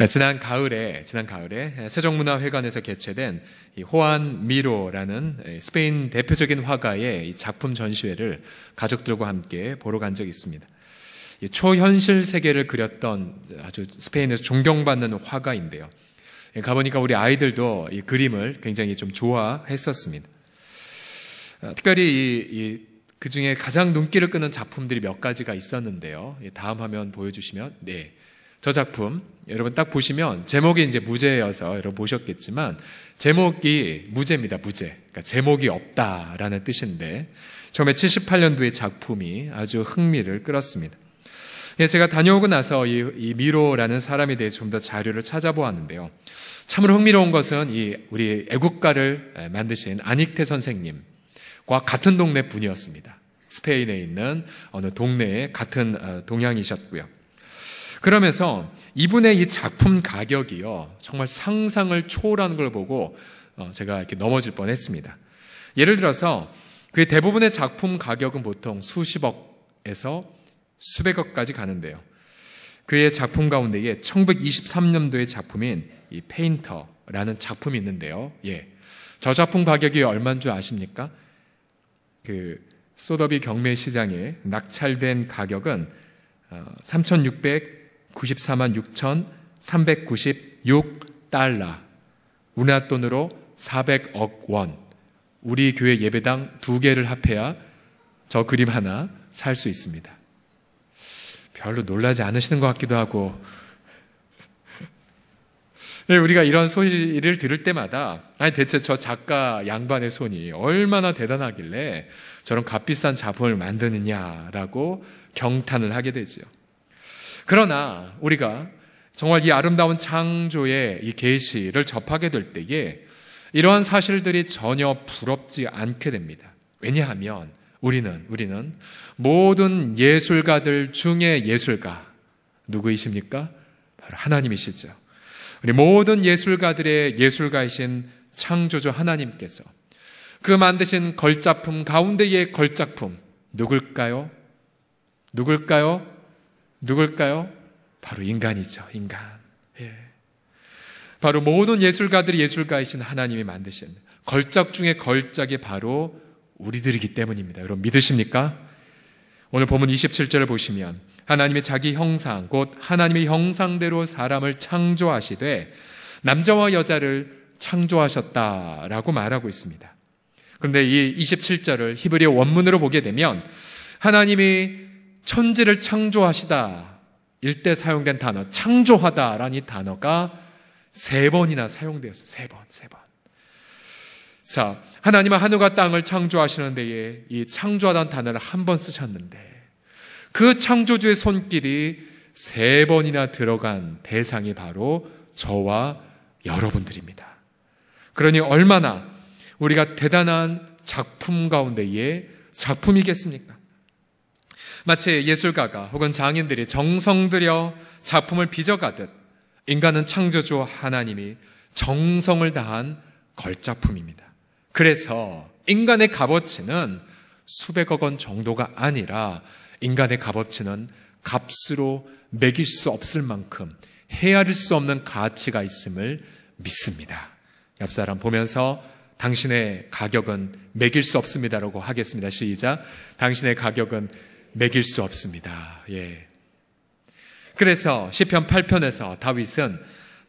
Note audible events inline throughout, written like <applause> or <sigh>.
네, 지난 가을에 지난 가을에 세종문화회관에서 개최된 호안 미로라는 스페인 대표적인 화가의 작품 전시회를 가족들과 함께 보러 간 적이 있습니다. 초현실 세계를 그렸던 아주 스페인에서 존경받는 화가인데요. 예, 가보니까 우리 아이들도 이 그림을 굉장히 좀 좋아했었습니다. 어, 특별히 이, 이그 중에 가장 눈길을 끄는 작품들이 몇 가지가 있었는데요. 예, 다음 화면 보여주시면, 네. 저 작품 여러분 딱 보시면 제목이 이제 무죄여서 여러분 보셨겠지만 제목이 무죄입니다. 무죄. 그러니까 제목이 없다라는 뜻인데 처음에 78년도의 작품이 아주 흥미를 끌었습니다. 예, 제가 다녀오고 나서 이, 이 미로라는 사람에 대해 좀 더 자료를 찾아보았는데요. 참으로 흥미로운 것은 이 우리 애국가를 만드신 안익태 선생님과 같은 동네 분이었습니다. 스페인에 있는 어느 동네에 같은 어, 동향이셨고요. 그러면서 이분의 이 작품 가격이요. 정말 상상을 초월한 걸 보고 어, 제가 이렇게 넘어질 뻔 했습니다. 예를 들어서 그 대부분의 작품 가격은 보통 수십억에서 수백억까지 가는데요. 그의 작품 가운데에 1923년도의 작품인 이 페인터라는 작품이 있는데요. 예. 저 작품 가격이 얼만 줄 아십니까? 그 소더비 경매 시장에 낙찰된 가격은 3,600 어, 94만 6천 396달러. 우리나라 돈으로 400억 원. 우리 교회 예배당 두 개를 합해야 저 그림 하나 살 수 있습니다. 별로 놀라지 않으시는 것 같기도 하고, 예, 우리가 이런 소리를 들을 때마다, 아니, 대체 저 작가 양반의 손이 얼마나 대단하길래 저런 값비싼 작품을 만드느냐라고 경탄을 하게 되지요. 그러나 우리가 정말 이 아름다운 창조의 이 계시를 접하게 될 때에 이러한 사실들이 전혀 부럽지 않게 됩니다. 왜냐하면 우리는 우리는 모든 예술가들 중에 예술가 누구이십니까? 바로 하나님이시죠. 우리 모든 예술가들의 예술가이신 창조주 하나님께서 그 만드신 걸작품 가운데의 걸작품 누굴까요? 누굴까요? 누굴까요? 바로 인간이죠, 인간. 예. 바로 모든 예술가들이 예술가이신 하나님이 만드신 걸작 중에 걸작이 바로 우리들이기 때문입니다. 여러분 믿으십니까? 오늘 보면 27절을 보시면 하나님의 자기 형상, 곧 하나님의 형상대로 사람을 창조하시되 남자와 여자를 창조하셨다라고 말하고 있습니다. 그런데 이 27절을 히브리어 원문으로 보게 되면 하나님이 천지를 창조하시다 일대 사용된 단어 창조하다라는 이 단어가 세 번이나 사용되었어요. 세 번, 세 번. 자, 하나님은 하늘과 땅을 창조하시는 데에 이 창조하다는 단어를 한 번 쓰셨는데 그 창조주의 손길이 세 번이나 들어간 대상이 바로 저와 여러분들입니다. 그러니 얼마나 우리가 대단한 작품 가운데에 작품이겠습니까? 마치 예술가가 혹은 장인들이 정성 들여 작품을 빚어가듯 인간은 창조주 하나님이 정성을 다한 걸작품입니다. 그래서 인간의 값어치는 수백억 원 정도가 아니라 인간의 값어치는 값으로 매길 수 없을 만큼 헤아릴 수 없는 가치가 있음을 믿습니다. 옆 사람 보면서 당신의 가격은 매길 수 없습니다라고 하겠습니다. 시작. 당신의 가격은 매길 수 없습니다. 예. 그래서 시편 8편에서 다윗은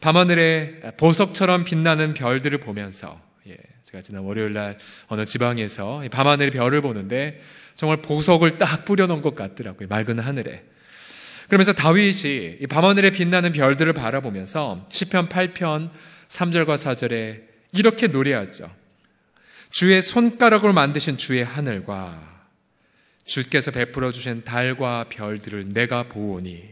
밤하늘의 보석처럼 빛나는 별들을 보면서 예, 제가 지난 월요일 날 어느 지방에서 밤하늘의 별을 보는데 정말 보석을 딱 뿌려놓은 것 같더라고요. 맑은 하늘에. 그러면서 다윗이 이 밤하늘에 빛나는 별들을 바라보면서 시편 8편 3절과 4절에 이렇게 노래하죠. 주의 손가락으로 만드신 주의 하늘과 주께서 베풀어 주신 달과 별들을 내가 보오니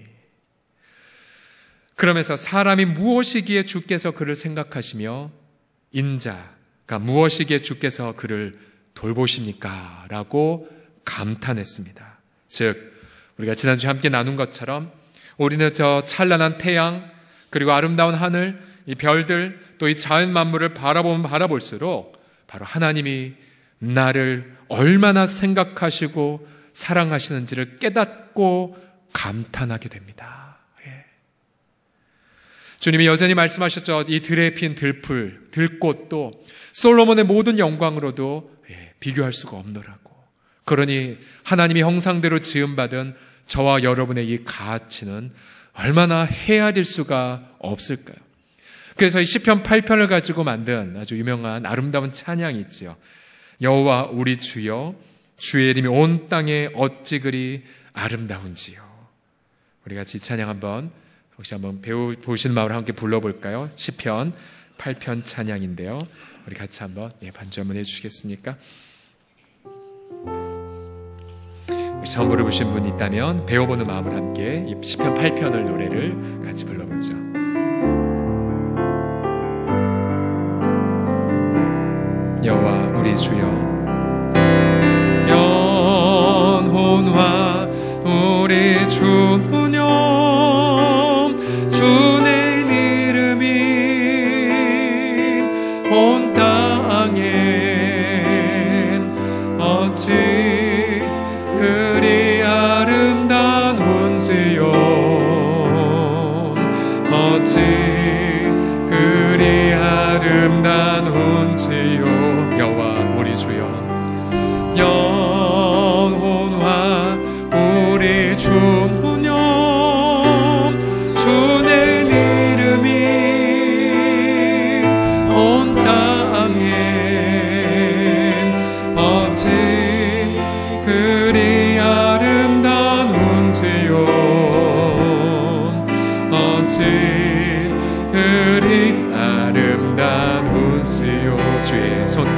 그러면서 사람이 무엇이기에 주께서 그를 생각하시며 인자가 무엇이기에 주께서 그를 돌보십니까? 라고 감탄했습니다. 즉 우리가 지난주 에 함께 나눈 것처럼 우리는 저 찬란한 태양 그리고 아름다운 하늘 이 별들 또 이 자연 만물을 바라보면 바라볼수록 바로 하나님이 나를 얼마나 생각하시고 사랑하시는지를 깨닫고 감탄하게 됩니다. 예. 주님이 여전히 말씀하셨죠. 이 들에 핀 들풀, 들꽃도 솔로몬의 모든 영광으로도 예, 비교할 수가 없노라고. 그러니 하나님이 형상대로 지음받은 저와 여러분의 이 가치는 얼마나 헤아릴 수가 없을까요? 그래서 이 시편 8편을 가지고 만든 아주 유명한 아름다운 찬양이 있지요. 여호와 우리 주여 주의 이름이 온 땅에 어찌 그리 아름다운지요. 우리 가지 찬양 한번 혹시 한번 배우 보시는 마음을 함께 불러볼까요? 시편 8편 찬양인데요. 우리 같이 한번 예, 반주 한번 해주시겠습니까? 처음 부르신 분 있다면 배워보는 마음을 함께 1 0편 8편을 노래를 같이 불러보죠. 여호와 주여 영혼과 우리 주여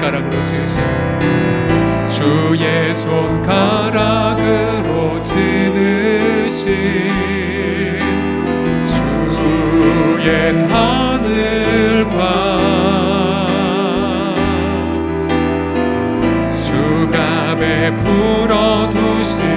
손가락으로 지으신 주의 손가락으로 지으신 주의 하늘 밤 주갑에 풀어두신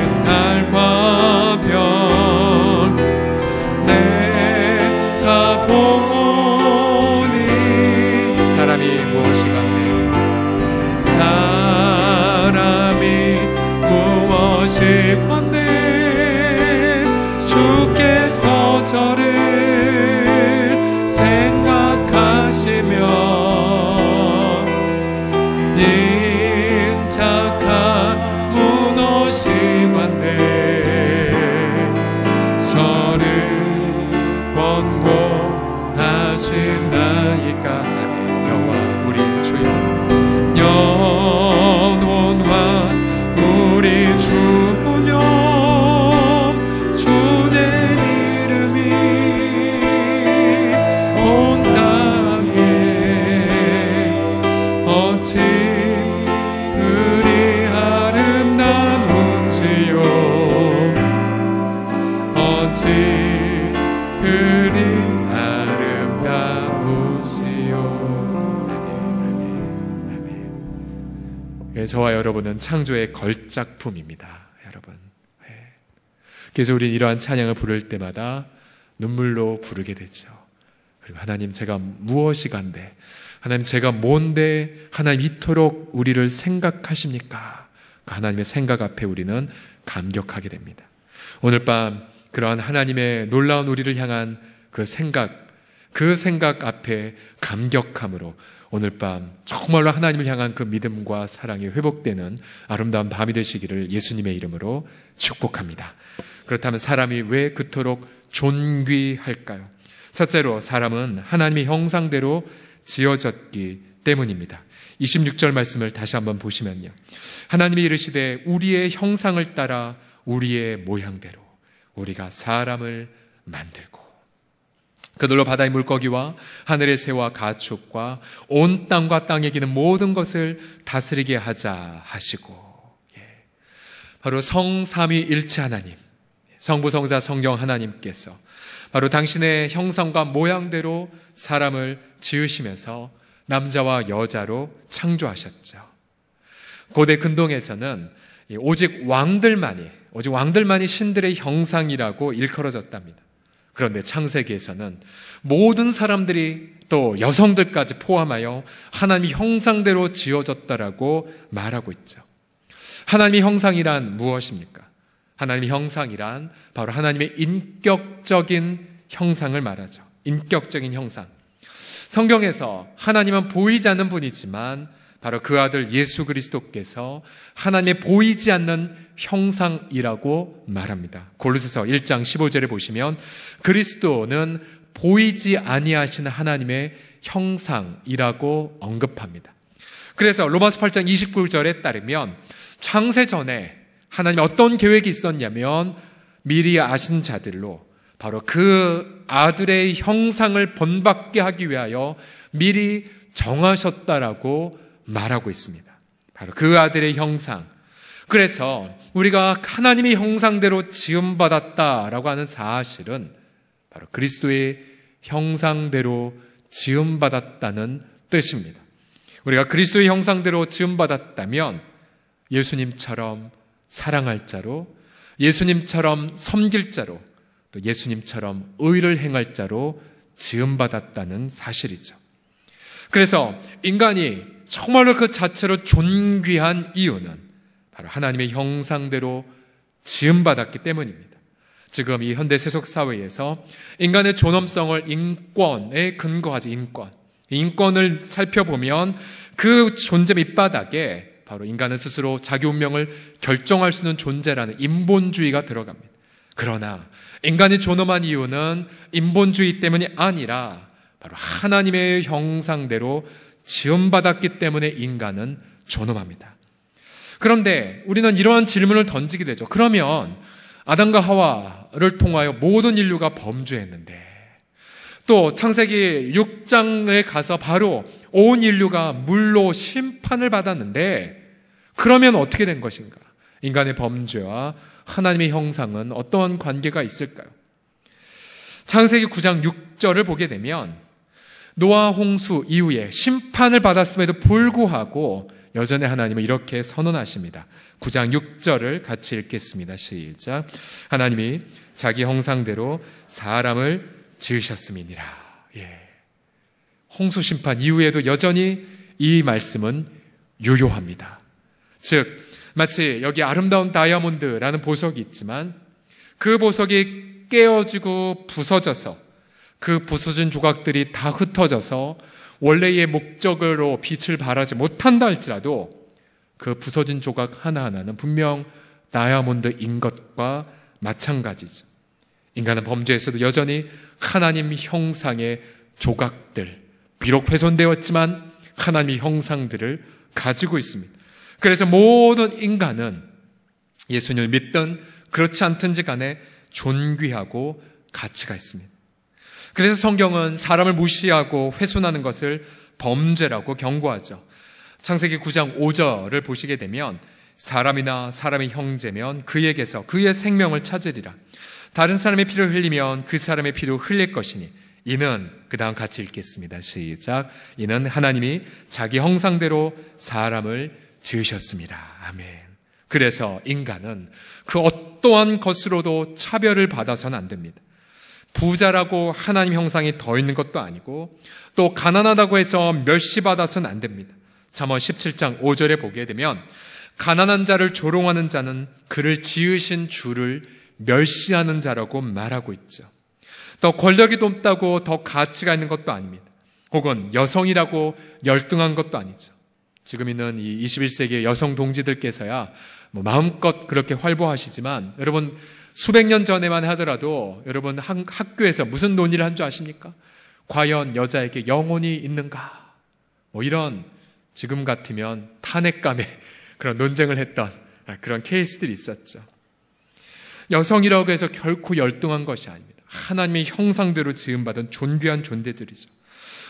저와 여러분은 창조의 걸작품입니다. 여러분. 예. 그래서 우리 이러한 찬양을 부를 때마다 눈물로 부르게 되죠. 그리고 하나님 제가 무엇이 간데 하나님 제가 뭔데 하나님 이토록 우리를 생각하십니까? 그 하나님의 생각 앞에 우리는 감격하게 됩니다. 오늘 밤 그러한 하나님의 놀라운 우리를 향한 그 생각, 그 생각 앞에 감격함으로 오늘 밤 정말로 하나님을 향한 그 믿음과 사랑이 회복되는 아름다운 밤이 되시기를 예수님의 이름으로 축복합니다. 그렇다면 사람이 왜 그토록 존귀할까요? 첫째로 사람은 하나님의 형상대로 지어졌기 때문입니다. 26절 말씀을 다시 한번 보시면요. 하나님이 이르시되 우리의 형상을 따라 우리의 모양대로 우리가 사람을 만들고 그들로 바다의 물고기와 하늘의 새와 가축과 온 땅과 땅에 기는 모든 것을 다스리게 하자 하시고 예. 바로 성삼위일체 하나님 성부 성자 성경 하나님께서 바로 당신의 형상과 모양대로 사람을 지으시면서 남자와 여자로 창조하셨죠. 고대 근동에서는 오직 왕들만이 오직 왕들만이 신들의 형상이라고 일컬어졌답니다. 그런데 창세기에서는 모든 사람들이 또 여성들까지 포함하여 하나님이 형상대로 지어졌다라고 말하고 있죠. 하나님의 형상이란 무엇입니까? 하나님의 형상이란 바로 하나님의 인격적인 형상을 말하죠. 인격적인 형상. 성경에서 하나님은 보이지 않는 분이지만 바로 그 아들 예수 그리스도께서 하나님의 보이지 않는 형상이라고 말합니다. 골로새서 1장 15절에 보시면 그리스도는 보이지 아니하신 하나님의 형상이라고 언급합니다. 그래서 로마서 8장 29절에 따르면 창세 전에 하나님 어떤 계획이 있었냐면 미리 아신 자들로 바로 그 아들의 형상을 본받게 하기 위하여 미리 정하셨다라고 말하고 있습니다. 바로 그 아들의 형상. 그래서 우리가 하나님의 형상대로 지음받았다라고 하는 사실은 바로 그리스도의 형상대로 지음받았다는 뜻입니다. 우리가 그리스도의 형상대로 지음받았다면 예수님처럼 사랑할 자로, 예수님처럼 섬길 자로, 또 예수님처럼 의를 행할 자로 지음받았다는 사실이죠. 그래서 인간이 정말로 그 자체로 존귀한 이유는 바로 하나님의 형상대로 지음받았기 때문입니다. 지금 이 현대 세속 사회에서 인간의 존엄성을 인권에 근거하지 인권. 인권을 살펴보면 그 존재 밑바닥에 바로 인간은 스스로 자기 운명을 결정할 수 있는 존재라는 인본주의가 들어갑니다. 그러나 인간이 존엄한 이유는 인본주의 때문이 아니라 바로 하나님의 형상대로 지원받았기 때문에 인간은 존엄합니다. 그런데 우리는 이러한 질문을 던지게 되죠. 그러면 아담과 하와를 통하여 모든 인류가 범죄했는데 또 창세기 6장에 가서 바로 온 인류가 물로 심판을 받았는데 그러면 어떻게 된 것인가? 인간의 범죄와 하나님의 형상은 어떠한 관계가 있을까요? 창세기 9장 6절을 보게 되면 노아 홍수 이후에 심판을 받았음에도 불구하고 여전히 하나님은 이렇게 선언하십니다. 9장 6절을 같이 읽겠습니다. 시작. 하나님이 자기 형상대로 사람을 지으셨음이니라. 예. 홍수 심판 이후에도 여전히 이 말씀은 유효합니다. 즉, 마치 여기 아름다운 다이아몬드라는 보석이 있지만 그 보석이 깨어지고 부서져서 그부서진 조각들이 다 흩어져서 원래의 목적으로 빛을 발하지 못한다 할지라도 그 부서진 조각 하나하나는 분명 다이아몬드인 것과 마찬가지죠. 인간은 범죄에서도 여전히 하나님 형상의 조각들, 비록 훼손되었지만 하나님 형상들을 가지고 있습니다. 그래서 모든 인간은 예수님을 믿든 그렇지 않든지 간에 존귀하고 가치가 있습니다. 그래서 성경은 사람을 무시하고 훼손하는 것을 범죄라고 경고하죠. 창세기 9장 5절을 보시게 되면 사람이나 사람의 형제면 그에게서 그의 생명을 찾으리라. 다른 사람의 피를 흘리면 그 사람의 피도 흘릴 것이니 이는 그 다음 같이 읽겠습니다. 시작. 이는 하나님이 자기 형상대로 사람을 지으셨습니다. 아멘. 그래서 인간은 그 어떠한 것으로도 차별을 받아서는 안 됩니다. 부자라고 하나님 형상이 더 있는 것도 아니고 또 가난하다고 해서 멸시받아서는 안 됩니다. 잠언 17장 5절에 보게 되면 가난한 자를 조롱하는 자는 그를 지으신 주를 멸시하는 자라고 말하고 있죠. 더 권력이 높다고 더 가치가 있는 것도 아닙니다. 혹은 여성이라고 열등한 것도 아니죠. 지금 있는 이 21세기의 여성 동지들께서야 뭐 마음껏 그렇게 활보하시지만 여러분 수백 년 전에만 하더라도 여러분 학교에서 무슨 논의를 한 줄 아십니까? 과연 여자에게 영혼이 있는가? 뭐 이런 지금 같으면 탄핵감에 <laughs> 그런 논쟁을 했던 그런 케이스들이 있었죠. 여성이라고 해서 결코 열등한 것이 아닙니다. 하나님의 형상대로 지음받은 존귀한 존재들이죠.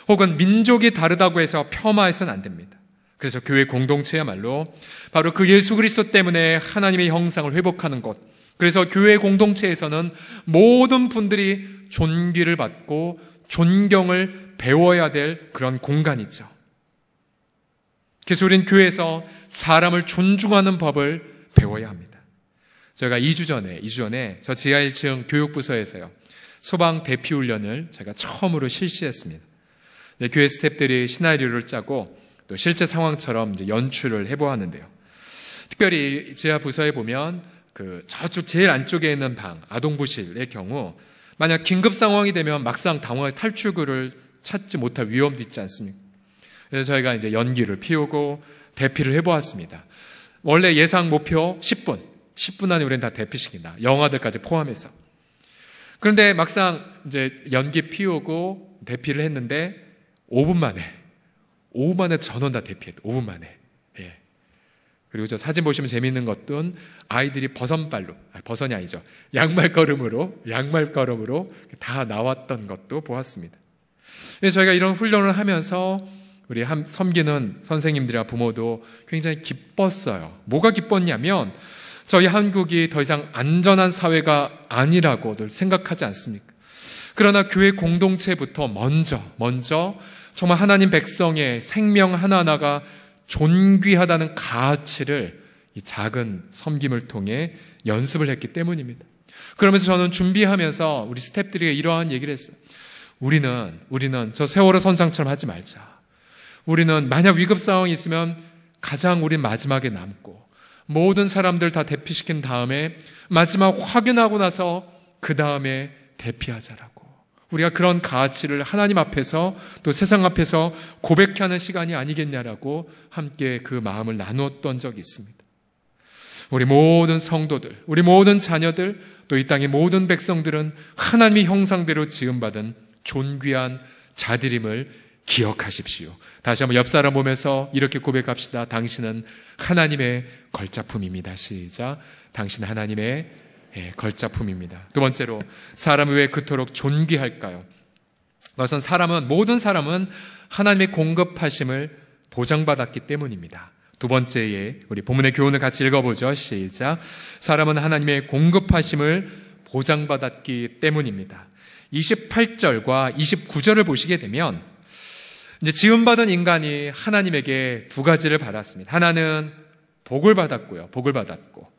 혹은 민족이 다르다고 해서 폄하해서는 안 됩니다. 그래서 교회 공동체야말로 바로 그 예수 그리스도 때문에 하나님의 형상을 회복하는 것, 그래서 교회 공동체에서는 모든 분들이 존귀를 받고 존경을 배워야 될 그런 공간이죠. 그래서 우린 교회에서 사람을 존중하는 법을 배워야 합니다. 저가 2주 전에, 2주 전에 저 지하 1층 교육부서에서요, 소방 대피 훈련을 제가 처음으로 실시했습니다. 교회 스탭들이 시나리오를 짜고 또 실제 상황처럼 연출을 해보았는데요. 특별히 지하 부서에 보면 그 저쪽 제일 안쪽에 있는 방 아동부실의 경우 만약 긴급 상황이 되면 막상 당황해 탈출구를 찾지 못할 위험도 있지 않습니까? 그래서 저희가 이제 연기를 피우고 대피를 해보았습니다. 원래 예상 목표 10분, 10분 안에 우리는 다 대피시킨다. 영화들까지 포함해서. 그런데 막상 이제 연기 피우고 대피를 했는데 5분 만에, 5분 만에 전원 다대피했 5분 만에. 그리고 저 사진 보시면 재밌는 것은 아이들이 버선발로, 아, 버선이 아니죠. 양말 걸음으로, 양말 걸음으로 다 나왔던 것도 보았습니다. 저희가 이런 훈련을 하면서 우리 함, 섬기는 선생님들이나 부모도 굉장히 기뻤어요. 뭐가 기뻤냐면 저희 한국이 더 이상 안전한 사회가 아니라고 늘 생각하지 않습니까? 그러나 교회 공동체부터 먼저, 먼저 정말 하나님 백성의 생명 하나하나가 존귀하다는 가치를 이 작은 섬김을 통해 연습을 했기 때문입니다. 그러면서 저는 준비하면서 우리 스탭들에게 이러한 얘기를 했어요. 우리는 우리는 저 세월호 선장처럼 하지 말자. 우리는 만약 위급 상황이 있으면 가장 우리 마지막에 남고 모든 사람들 다 대피시킨 다음에 마지막 확인하고 나서 그 다음에 대피하자라고. 우리가 그런 가치를 하나님 앞에서 또 세상 앞에서 고백하는 시간이 아니겠냐라고 함께 그 마음을 나누었던 적이 있습니다. 우리 모든 성도들, 우리 모든 자녀들, 또 이 땅의 모든 백성들은 하나님의 형상대로 지음받은 존귀한 자들임을 기억하십시오. 다시 한번 옆 사람 보면서 이렇게 고백합시다. 당신은 하나님의 걸작품입니다. 시작. 당신 하나님의 예, 걸작품입니다. 두 번째로 사람을왜 그토록 존귀할까요? 그것은 사람은 모든 사람은 하나님의 공급하심을 보장받았기 때문입니다. 두 번째에 우리 본문의 교훈을 같이 읽어보죠. 시작. 사람은 하나님의 공급하심을 보장받았기 때문입니다. 28절과 29절을 보시게 되면 이제 지음받은 인간이 하나님에게 두 가지를 받았습니다. 하나는 복을 받았고요. 복을 받았고.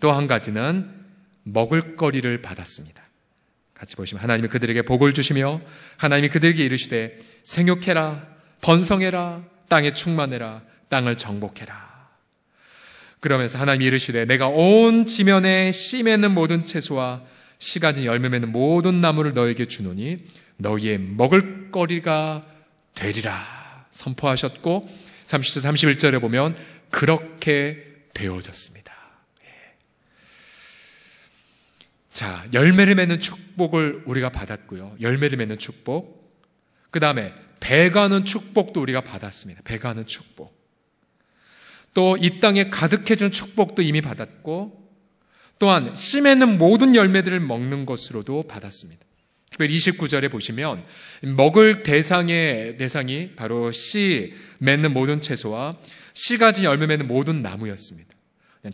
또한 가지는 먹을거리를 받았습니다. 같이 보시면 하나님이 그들에게 복을 주시며 하나님이 그들에게 이르시되 생육해라 번성해라 땅에 충만해라 땅을 정복해라. 그러면서 하나님이 이르시되 내가 온 지면에 씨 맺는 모든 채소와 씨 가진 열매 맺는 모든 나무를 너에게 주노니 너희의 먹을거리가 되리라 선포하셨고 30절 31절에 보면 그렇게 되어졌습니다. 자, 열매를 맺는 축복을 우리가 받았고요. 열매를 맺는 축복. 그 다음에 배가 는 축복도 우리가 받았습니다. 배가 는 축복. 또 이 땅에 가득해준 축복도 이미 받았고, 또한 심에는 모든 열매들을 먹는 것으로도 받았습니다. 특별히 29절에 보시면 먹을 대상의 대상이 바로 씨 맺는 모든 채소와 씨가지 열매 맺는 모든 나무였습니다.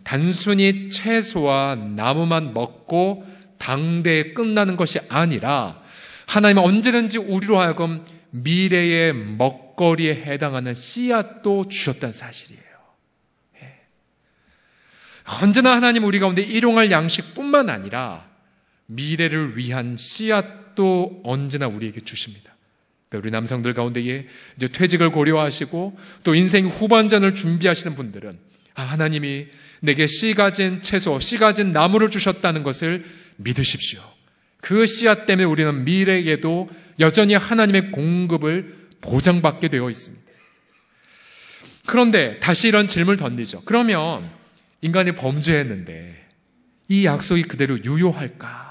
단순히 채소와 나무만 먹고 당대에 끝나는 것이 아니라 하나님은 언제든지 우리로 하여금 미래의 먹거리에 해당하는 씨앗도 주셨다는 사실이에요. 예. 언제나 하나님 우리 가운데 일용할 양식뿐만 아니라 미래를 위한 씨앗도 언제나 우리에게 주십니다. 그러니까 우리 남성들 가운데에 이제 퇴직을 고려하시고 또 인생 후반전을 준비하시는 분들은 아, 하나님이 내게 씨 가진 채소, 씨 가진 나무를 주셨다는 것을 믿으십시오. 그 씨앗 때문에 우리는 미래에도 여전히 하나님의 공급을 보장받게 되어 있습니다. 그런데 다시 이런 질문을 던지죠. 그러면 인간이 범죄했는데 이 약속이 그대로 유효할까?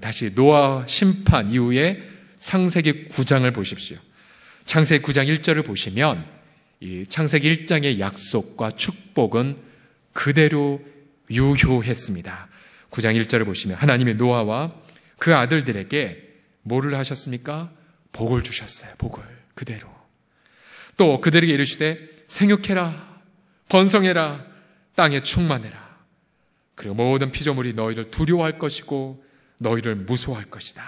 다시 노아 심판 이후에 상세기 9장을 보십시오. 창세기 9장 1절을 보시면 이 창세기 1장의 약속과 축복은 그대로 유효했습니다. 9장 1절을 보시면 하나님의 노아와 그 아들들에게 뭐를 하셨습니까? 복을 주셨어요. 복을 그대로. 또 그들에게 이르시되 생육해라 번성해라 땅에 충만해라. 그리고 모든 피조물이 너희를 두려워할 것이고 너희를 무서워할 것이다.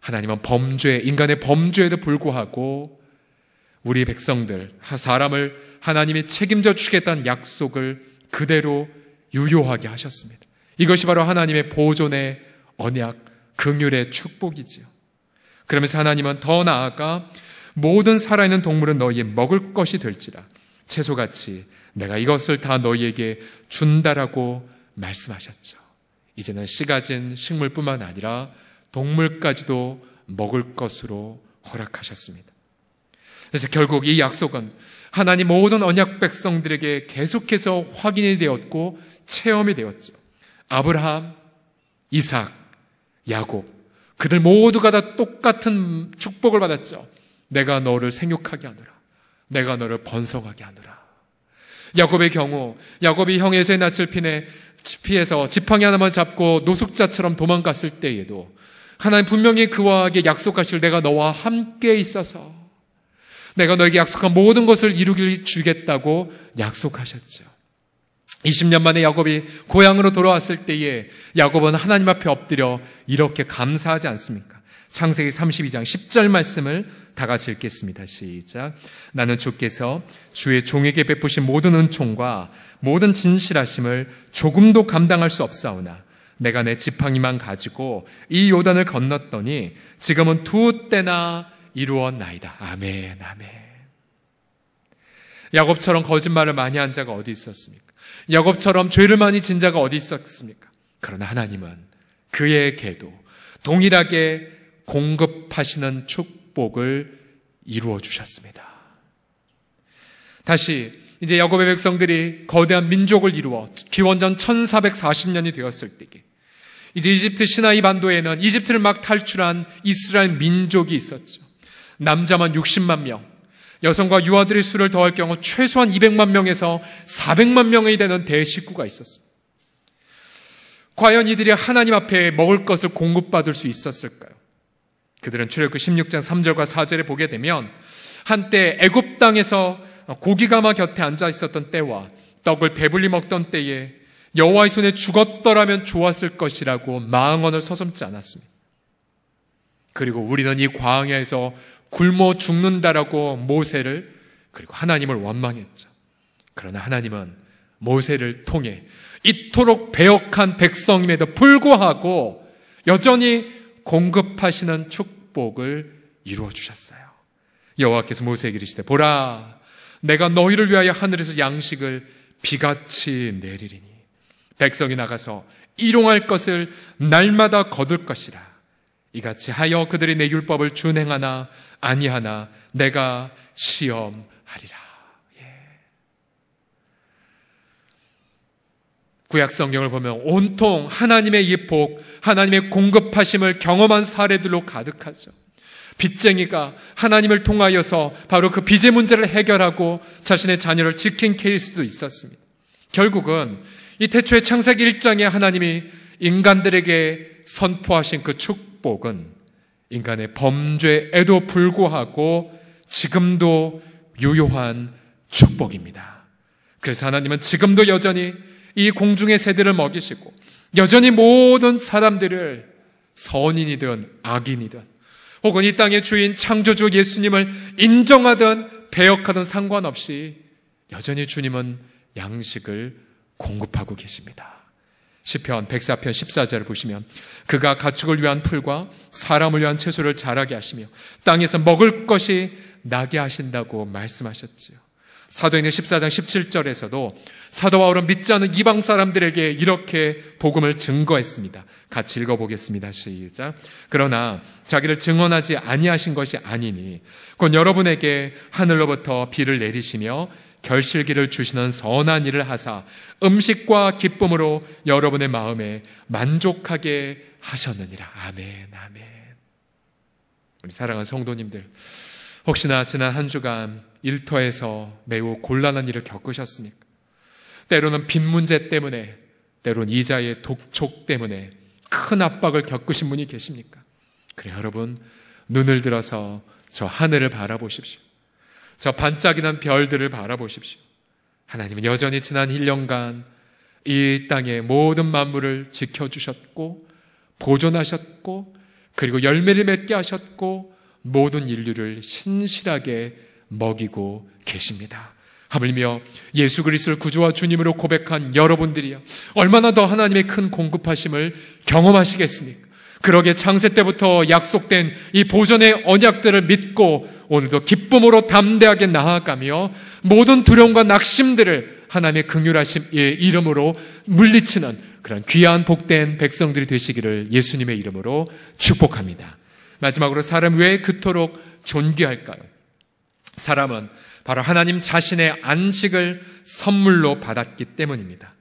하나님은 범죄, 인간의 범죄에도 불구하고 우리 백성들, 사람을 하나님이 책임져 주겠다는 약속을 그대로 유효하게 하셨습니다. 이것이 바로 하나님의 보존의 언약, 긍휼의 축복이지요. 그러면서 하나님은 더 나아가 모든 살아있는 동물은 너희의 먹을 것이 될지라 채소같이 내가 이것을 다 너희에게 준다라고 말씀하셨죠. 이제는 씨가진 식물뿐만 아니라 동물까지도 먹을 것으로 허락하셨습니다. 그래서 결국 이 약속은 하나님 모든 언약 백성들에게 계속해서 확인이 되었고 체험이 되었죠. 아브라함, 이삭, 야곱 그들 모두가 다 똑같은 축복을 받았죠. 내가 너를 생육하게 하느라 내가 너를 번성하게 하느라 야곱의 경우 야곱이 형에서의 낯을 피해 피해서 지팡이 하나만 잡고 노숙자처럼 도망갔을 때에도 하나님 분명히 그와에게 약속하실 내가 너와 함께 있어서 내가 너에게 약속한 모든 것을 이루길 주겠다고 약속하셨죠. 20년 만에 야곱이 고향으로 돌아왔을 때에 야곱은 하나님 앞에 엎드려 이렇게 감사하지 않습니까? 창세기 32장 10절 말씀을 다 같이 읽겠습니다. 시작. 나는 주께서 주의 종에게 베푸신 모든 은총과 모든 진실하심을 조금도 감당할 수 없사오나 내가 내 지팡이만 가지고 이 요단을 건넜더니 지금은 두 때나 이루었나이다. 아멘, 아멘. 야곱처럼 거짓말을 많이 한 자가 어디 있었습니까? 야곱처럼 죄를 많이 진 자가 어디 있었습니까? 그러나 하나님은 그에게도 동일하게 공급하시는 축복을 이루어 주셨습니다. 다시 이제 야곱의 백성들이 거대한 민족을 이루어 기원전 1440년이 되었을 때에 이제 이집트 시나이 반도에는 이집트를 막 탈출한 이스라엘 민족이 있었죠. 남자만 60만 명, 여성과 유아들의 수를 더할 경우 최소한 200만 명에서 400만 명이 되는 대식구가 있었습니다. 과연 이들이 하나님 앞에 먹을 것을 공급받을 수 있었을까요? 그들은 출애굽 16장 3절과 4절에 보게 되면 한때 애굽 땅에서 고기 가마 곁에 앉아 있었던 때와 떡을 배불리 먹던 때에 여호와의 손에 죽었더라면 좋았을 것이라고 망언을 서슴지 않았습니다. 그리고 우리는 이 광야에서 굶어 죽는다라고 모세를 그리고 하나님을 원망했죠. 그러나 하나님은 모세를 통해 이토록 배역한 백성임에도 불구하고 여전히 공급하시는 축복을 이루어 주셨어요. 여호와께서 모세에게 이르시되 보라 내가 너희를 위하여 하늘에서 양식을 비같이 내리리니 백성이 나가서 일용할 것을 날마다 거둘 것이라 이같이 하여 그들이 내 율법을 준행하나 아니하나 내가 시험하리라. 예. 구약 성경을 보면 온통 하나님의 이 복, 하나님의 공급하심을 경험한 사례들로 가득하죠. 빚쟁이가 하나님을 통하여서 바로 그 빚의 문제를 해결하고 자신의 자녀를 지킨 케이스도 있었습니다. 결국은 이 태초의 창세기 1장에 하나님이 인간들에게 선포하신 그 축복 축복은 인간의 범죄에도 불구하고 지금도 유효한 축복입니다. 그래서 하나님은 지금도 여전히 이 공중의 세대를 먹이시고 여전히 모든 사람들을 선인이든 악인이든 혹은 이 땅의 주인 창조주 예수님을 인정하든 배역하든 상관없이 여전히 주님은 양식을 공급하고 계십니다. 시편 104편 14절을 보시면 그가 가축을 위한 풀과 사람을 위한 채소를 자라게 하시며 땅에서 먹을 것이 나게 하신다고 말씀하셨지요. 사도행전 14장 17절에서도 사도 바울은 믿지 않는 이방 사람들에게 이렇게 복음을 증거했습니다. 같이 읽어보겠습니다. 시작. 그러나 자기를 증언하지 아니하신 것이 아니니 곧 여러분에게 하늘로부터 비를 내리시며 결실기를 주시는 선한 일을 하사 음식과 기쁨으로 여러분의 마음에 만족하게 하셨느니라. 아멘, 아멘. 우리 사랑하는 성도님들, 혹시나 지난 한 주간 일터에서 매우 곤란한 일을 겪으셨습니까? 때로는 빚 문제 때문에, 때로는 이자의 독촉 때문에 큰 압박을 겪으신 분이 계십니까? 그래, 여러분, 눈을 들어서 저 하늘을 바라보십시오. 저 반짝이는 별들을 바라보십시오. 하나님은 여전히 지난 1년간 이 땅의 모든 만물을 지켜주셨고, 보존하셨고, 그리고 열매를 맺게 하셨고, 모든 인류를 신실하게 먹이고 계십니다. 하물며 예수 그리스를 구주와 주님으로 고백한 여러분들이요. 얼마나 더 하나님의 큰 공급하심을 경험하시겠습니까? 그러게 창세 때부터 약속된 이 보존의 언약들을 믿고 오늘도 기쁨으로 담대하게 나아가며 모든 두려움과 낙심들을 하나님의 긍휼하심 예, 이름으로 물리치는 그런 귀한 복된 백성들이 되시기를 예수님의 이름으로 축복합니다. 마지막으로 사람 왜 그토록 존귀할까요? 사람은 바로 하나님 자신의 안식을 선물로 받았기 때문입니다.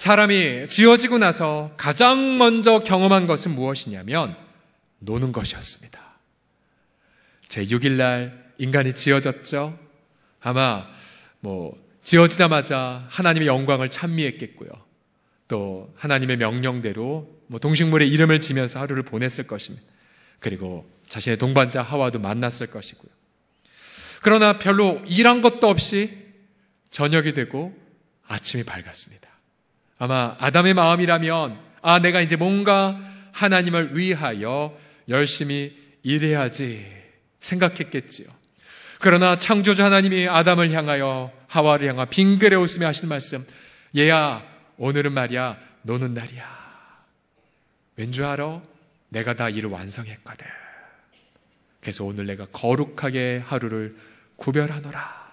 사람이 지어지고 나서 가장 먼저 경험한 것은 무엇이냐면 노는 것이었습니다. 제 6일 날 인간이 지어졌죠. 아마 뭐 지어지자마자 하나님의 영광을 찬미했겠고요. 또 하나님의 명령대로 뭐 동식물의 이름을 지면서 하루를 보냈을 것입니다. 그리고 자신의 동반자 하와도 만났을 것이고요. 그러나 별로 일한 것도 없이 저녁이 되고 아침이 밝았습니다. 아마 아담의 마음이라면 아 내가 이제 뭔가 하나님을 위하여 열심히 일해야지 생각했겠지요. 그러나 창조주 하나님이 아담을 향하여 하와를 향하 빙그레 웃으며 하신 말씀 얘야 오늘은 말이야 노는 날이야. 왠줄 알아? 내가 다 일을 완성했거든. 그래서 오늘 내가 거룩하게 하루를 구별하노라.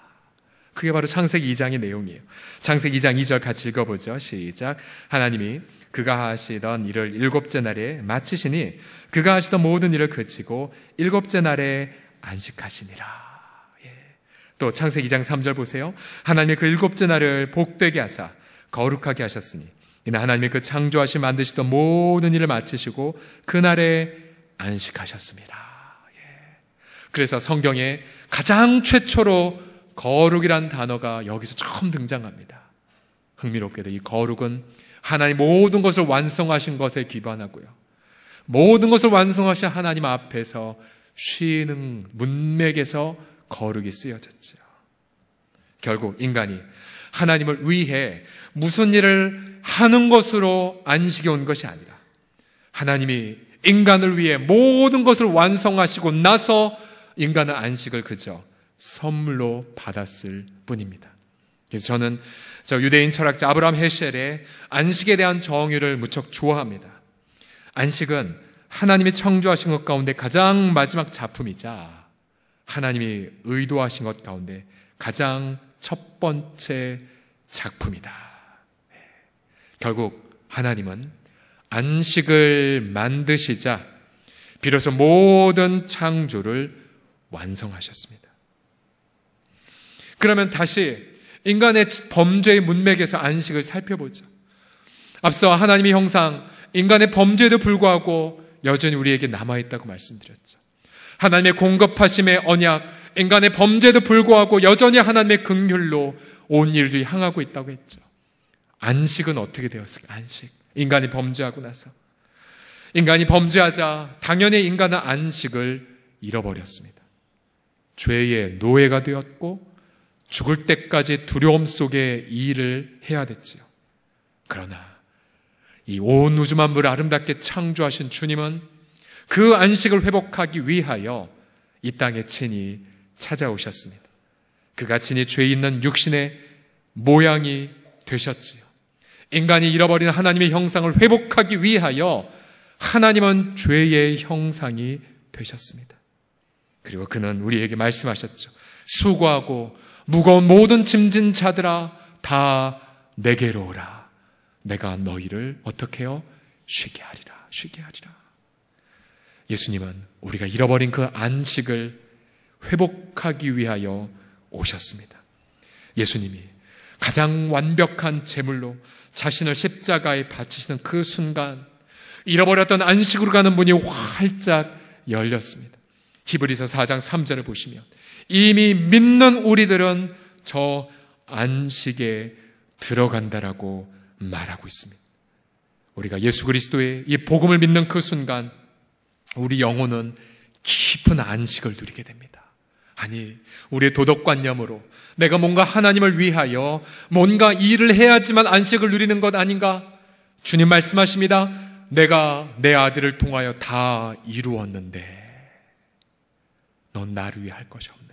그게 바로 창세기 2장의 내용이에요. 창세기 2장 2절 같이 읽어보죠. 시작. 하나님이 그가 하시던 일을 일곱째 날에 마치시니 그가 하시던 모든 일을 그치고 일곱째 날에 안식하시니라. 예. 또 창세기 2장 3절 보세요. 하나님이 그 일곱째 날을 복되게 하사 거룩하게 하셨으니 이는 하나님이 그 창조하시 만드시던 모든 일을 마치시고 그날에 안식하셨습니다. 예. 그래서 성경에 가장 최초로 거룩이란 단어가 여기서 처음 등장합니다. 흥미롭게도 이 거룩은 하나님 모든 것을 완성하신 것에 기반하고요. 모든 것을 완성하신 하나님 앞에서 쉬는 문맥에서 거룩이 쓰여졌죠. 결국 인간이 하나님을 위해 무슨 일을 하는 것으로 안식이 온 것이 아니라 하나님이 인간을 위해 모든 것을 완성하시고 나서 인간은 안식을 그저 선물로 받았을 뿐입니다. 그래서 저는 저 유대인 철학자 아브람 헤셸의 안식에 대한 정의를 무척 좋아합니다. 안식은 하나님이 창조하신 것 가운데 가장 마지막 작품이자 하나님이 의도하신 것 가운데 가장 첫 번째 작품이다. 네. 결국 하나님은 안식을 만드시자 비로소 모든 창조를 완성하셨습니다. 그러면 다시 인간의 범죄의 문맥에서 안식을 살펴보자. 앞서 하나님의 형상, 인간의 범죄에도 불구하고 여전히 우리에게 남아있다고 말씀드렸죠. 하나님의 공급하심의 언약, 인간의 범죄에도 불구하고 여전히 하나님의 긍휼로 온일들 향하고 있다고 했죠. 안식은 어떻게 되었을까? 안식. 인간이 범죄하고 나서. 인간이 범죄하자 당연히 인간은 안식을 잃어버렸습니다. 죄의 노예가 되었고 죽을 때까지 두려움 속에 이 일을 해야 됐지요. 그러나 이 온 우주 만물을 아름답게 창조하신 주님은 그 안식을 회복하기 위하여 이 땅에 친히 찾아오셨습니다. 그가 친히 죄 있는 육신의 모양이 되셨지요. 인간이 잃어버린 하나님의 형상을 회복하기 위하여 하나님은 죄의 형상이 되셨습니다. 그리고 그는 우리에게 말씀하셨죠. 수고하고 무거운 모든 짐진 자들아 다 내게로 오라. 내가 너희를 어떻게 해요? 쉬게 하리라. 쉬게 하리라. 예수님은 우리가 잃어버린 그 안식을 회복하기 위하여 오셨습니다. 예수님이 가장 완벽한 제물로 자신을 십자가에 바치시는 그 순간 잃어버렸던 안식으로 가는 문이 활짝 열렸습니다. 히브리서 4장 3절을 보시면 이미 믿는 우리들은 저 안식에 들어간다라고 말하고 있습니다. 우리가 예수 그리스도의 이 복음을 믿는 그 순간 우리 영혼은 깊은 안식을 누리게 됩니다. 아니, 우리의 도덕관념으로 내가 뭔가 하나님을 위하여 뭔가 일을 해야지만 안식을 누리는 것 아닌가? 주님 말씀하십니다. 내가 내 아들을 통하여 다 이루었는데 넌 나를 위해 할 것이 없네.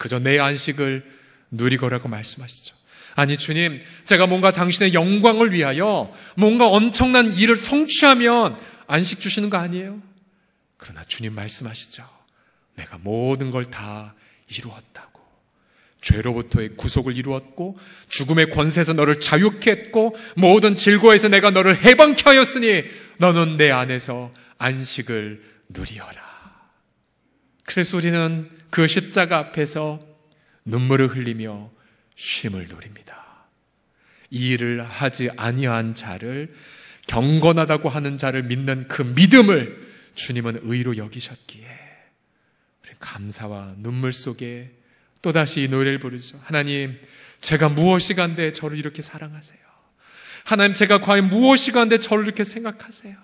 그저 내 안식을 누리거라고 말씀하시죠. 아니, 주님, 제가 뭔가 당신의 영광을 위하여 뭔가 엄청난 일을 성취하면 안식 주시는 거 아니에요? 그러나 주님 말씀하시죠. 내가 모든 걸 다 이루었다고. 죄로부터의 구속을 이루었고, 죽음의 권세에서 너를 자유케 했고, 모든 질고에서 내가 너를 해방케 하였으니, 너는 내 안에서 안식을 누리어라. 그래서 우리는 그 십자가 앞에서 눈물을 흘리며 쉼을 누립니다. 이 일을 하지 아니한 자를 경건하다고 하는 자를 믿는 그 믿음을 주님은 의로 여기셨기에 우리 감사와 눈물 속에 또다시 이 노래를 부르죠. 하나님, 제가 무엇이 간데 저를 이렇게 사랑하세요. 하나님, 제가 과연 무엇이 간데 저를 이렇게 생각하세요.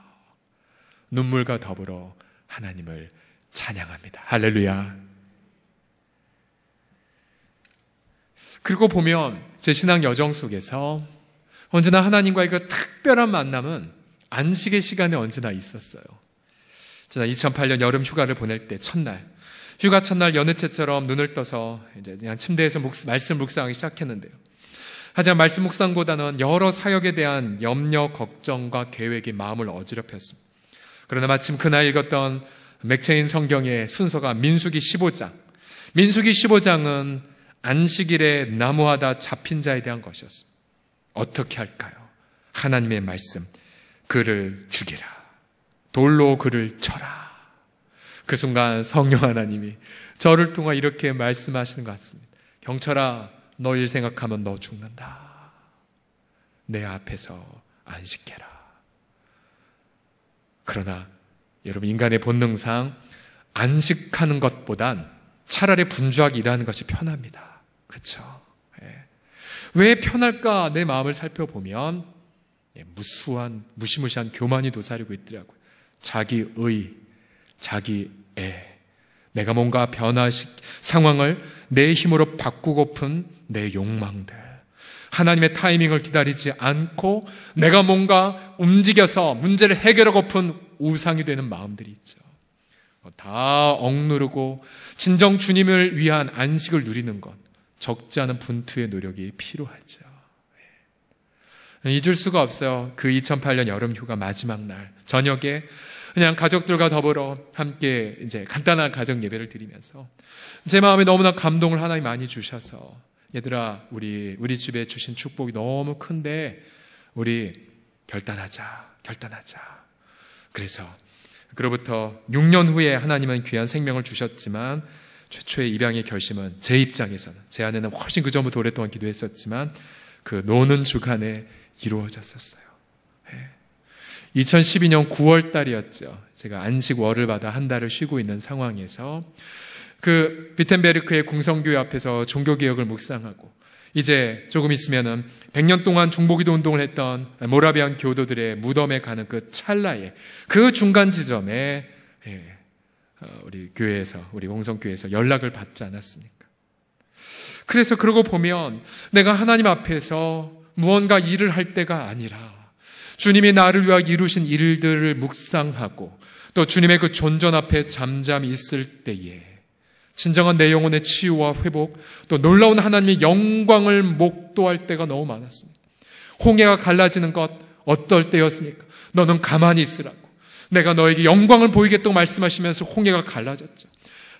눈물과 더불어 하나님을 찬양합니다. 할렐루야. 그리고 보면 제 신앙 여정 속에서 언제나 하나님과의 그 특별한 만남은 안식의 시간에 언제나 있었어요. 지난 2008년 여름 휴가를 보낼 때 첫날, 휴가 첫날 여느채처럼 눈을 떠서 이제 그냥 침대에서 묵상, 말씀 묵상하기 시작했는데요. 하지만 말씀 묵상보다는 여러 사역에 대한 염려, 걱정과 계획이 마음을 어지럽혔습니다. 그러나 마침 그날 읽었던 맥체인 성경의 순서가 민수기 15장. 민수기 15장은 안식일에 나무하다 잡힌 자에 대한 것이었습니다. 어떻게 할까요? 하나님의 말씀, 그를 죽이라. 돌로 그를 쳐라. 그 순간 성령 하나님이 저를 통해 이렇게 말씀하시는 것 같습니다. 경철아, 너 일 생각하면 너 죽는다. 내 앞에서 안식해라. 그러나 여러분 인간의 본능상 안식하는 것보단 차라리 분주하게 일하는 것이 편합니다. 그렇죠? 예. 왜 편할까 내 마음을 살펴보면 예, 무수한 무시무시한 교만이 도사리고 있더라고요. 자기의, 자기애, 내가 뭔가 변화시 상황을 내 힘으로 바꾸고픈 내 욕망들. 하나님의 타이밍을 기다리지 않고 내가 뭔가 움직여서 문제를 해결하고픈 우상이 되는 마음들이 있죠. 뭐 다 억누르고 진정 주님을 위한 안식을 누리는 것. 적지 않은 분투의 노력이 필요하죠. 예. 잊을 수가 없어요. 그 2008년 여름 휴가 마지막 날 저녁에 그냥 가족들과 더불어 함께 이제 간단한 가정 예배를 드리면서 제 마음에 너무나 감동을 하나님 많이 주셔서 얘들아 우리 우리 집에 주신 축복이 너무 큰데 우리 결단하자 결단하자 그래서 그로부터 6년 후에 하나님은 귀한 생명을 주셨지만 최초의 입양의 결심은 제 입장에서는 제 아내는 훨씬 그 전부터 오랫동안 기도했었지만 그 노는 주간에 이루어졌었어요. 2012년 예. 9월 달이었죠. 제가 안식월을 받아 한 달을 쉬고 있는 상황에서 그 비텐베르크의 궁성교회 앞에서 종교개혁을 묵상하고 이제 조금 있으면은 100년 동안 중보기도 운동을 했던 모라비안 교도들의 무덤에 가는 그 찰나에 그 중간 지점에 예, 어, 우리 교회에서 우리 홍성교회에서 연락을 받지 않았습니까? 그래서 그러고 보면 내가 하나님 앞에서 무언가 일을 할 때가 아니라 주님이 나를 위하 이루신 일들을 묵상하고 또 주님의 그 존전 앞에 잠잠히 있을 때에 진정한 내 영혼의 치유와 회복 또 놀라운 하나님의 영광을 목도할 때가 너무 많았습니다. 홍해가 갈라지는 것 어떨 때였습니까? 너는 가만히 있으라고. 내가 너에게 영광을 보이겠다고 말씀하시면서 홍해가 갈라졌죠.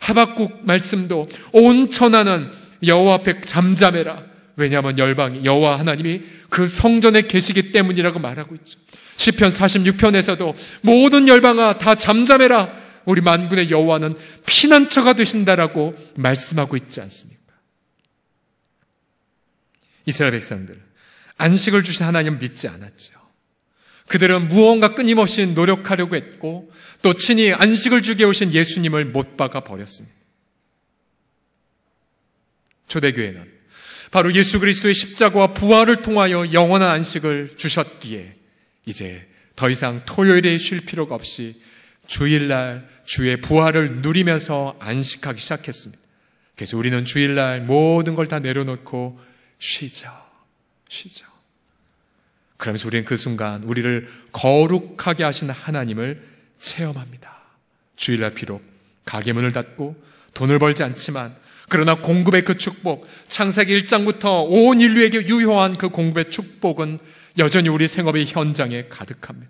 하박국 말씀도 온 천하는 여호와 앞에 잠잠해라. 왜냐하면 열방이 여호와 하나님이 그 성전에 계시기 때문이라고 말하고 있죠. 시편 46편에서도 모든 열방아 다 잠잠해라. 우리 만군의 여호와는 피난처가 되신다라고 말씀하고 있지 않습니까? 이스라엘 백성들 안식을 주신 하나님 믿지 않았죠. 그들은 무언가 끊임없이 노력하려고 했고 또 친히 안식을 주게 오신 예수님을 못 박아 버렸습니다. 초대교회는 바로 예수 그리스도의 십자가와 부활을 통하여 영원한 안식을 주셨기에 이제 더 이상 토요일에 쉴 필요가 없이 주일날 주의 부활을 누리면서 안식하기 시작했습니다. 그래서 우리는 주일날 모든 걸 다 내려놓고 쉬자, 쉬자. 그러면서 우리는 그 순간 우리를 거룩하게 하신 하나님을 체험합니다. 주일날 비록 가게 문을 닫고 돈을 벌지 않지만 그러나 공급의 그 축복, 창세기 1장부터 온 인류에게 유효한 그 공급의 축복은 여전히 우리 생업의 현장에 가득합니다.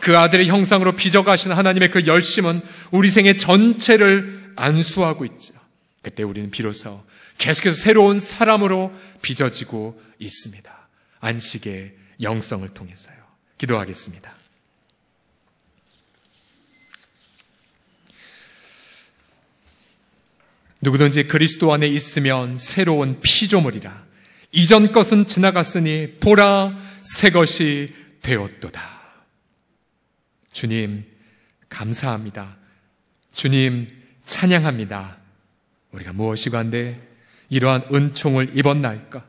그 아들의 형상으로 빚어가신 하나님의 그 열심은 우리 생의 전체를 안수하고 있죠. 그때 우리는 비로소 계속해서 새로운 사람으로 빚어지고 있습니다. 안식의 영성을 통해서요. 기도하겠습니다. 누구든지 그리스도 안에 있으면 새로운 피조물이라. 이전 것은 지나갔으니 보라 새 것이 되었도다. 주님, 감사합니다. 주님, 찬양합니다. 우리가 무엇이 관대 이러한 은총을 입었나이까?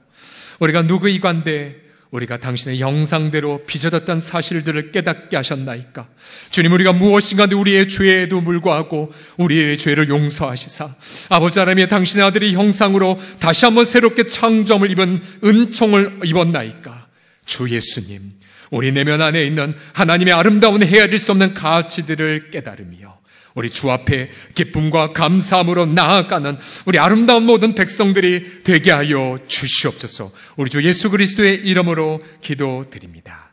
우리가 누구이 관대 우리가 당신의 영상대로 빚어졌던 사실들을 깨닫게 하셨나이까. 주님, 우리가 무엇인가 우리의 죄에도 불구하고 우리의 죄를 용서하시사. 아버지 하나님의 당신의 아들이 형상으로 다시 한번 새롭게 창점을 입은 은총을 입었나이까. 주 예수님, 우리 내면 안에 있는 하나님의 아름다운 헤아릴 수 없는 가치들을 깨달으며 우리 주 앞에 기쁨과 감사함으로 나아가는 우리 아름다운 모든 백성들이 되게 하여 주시옵소서. 우리 주 예수 그리스도의 이름으로 기도드립니다.